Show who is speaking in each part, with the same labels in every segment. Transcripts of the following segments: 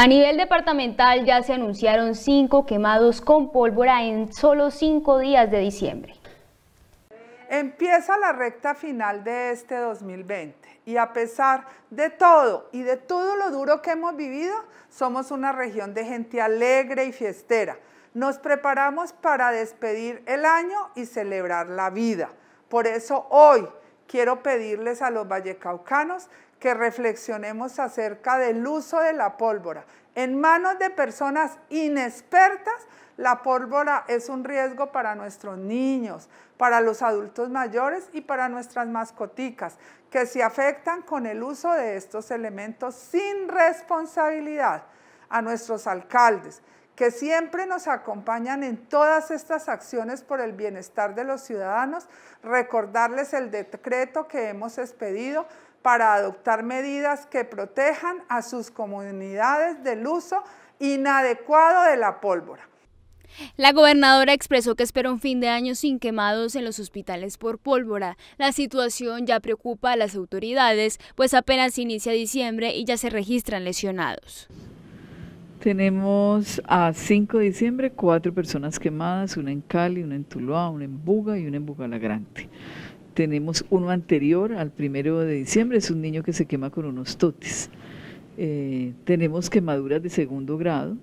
Speaker 1: A nivel departamental ya se anunciaron cinco quemados con pólvora en solo cinco días de diciembre.
Speaker 2: Empieza la recta final de este 2020 y a pesar de todo y de todo lo duro que hemos vivido, somos una región de gente alegre y fiestera. Nos preparamos para despedir el año y celebrar la vida. Por eso hoy, quiero pedirles a los vallecaucanos que reflexionemos acerca del uso de la pólvora. En manos de personas inexpertas, la pólvora es un riesgo para nuestros niños, para los adultos mayores y para nuestras mascoticas, que se afectan con el uso de estos elementos sin responsabilidad a nuestros alcaldes, que siempre nos acompañan en todas estas acciones por el bienestar de los ciudadanos, recordarles el decreto que hemos expedido para adoptar medidas que protejan a sus comunidades del uso inadecuado de la pólvora.
Speaker 1: La gobernadora expresó que espera un fin de año sin quemados en los hospitales por pólvora. La situación ya preocupa a las autoridades, pues apenas inicia diciembre y ya se registran lesionados.
Speaker 3: Tenemos a 5 de diciembre cuatro personas quemadas, una en Cali, una en Tuluá, una en Buga y una en Bugalagrante. Tenemos uno anterior al primero de diciembre, es un niño que se quema con unos totis. Eh, tenemos quemaduras de segundo grado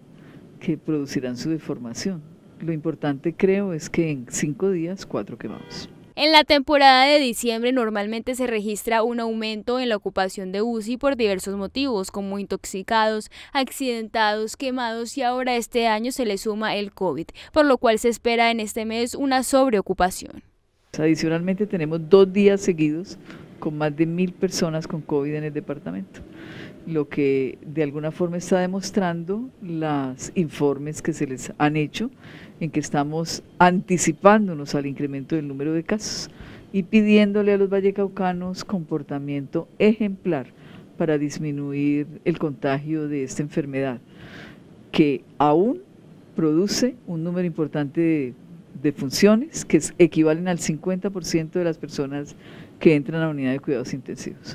Speaker 3: que producirán su deformación. Lo importante creo es que en cinco días, cuatro quemados.
Speaker 1: En la temporada de diciembre normalmente se registra un aumento en la ocupación de UCI por diversos motivos, como intoxicados, accidentados, quemados y ahora este año se le suma el COVID, por lo cual se espera en este mes una sobreocupación.
Speaker 3: Adicionalmente tenemos dos días seguidos con más de mil personas con COVID en el departamento lo que de alguna forma está demostrando los informes que se les han hecho en que estamos anticipándonos al incremento del número de casos y pidiéndole a los vallecaucanos comportamiento ejemplar para disminuir el contagio de esta enfermedad que aún produce un número importante de, funciones que equivalen al 50% de las personas que entran a la unidad de cuidados intensivos.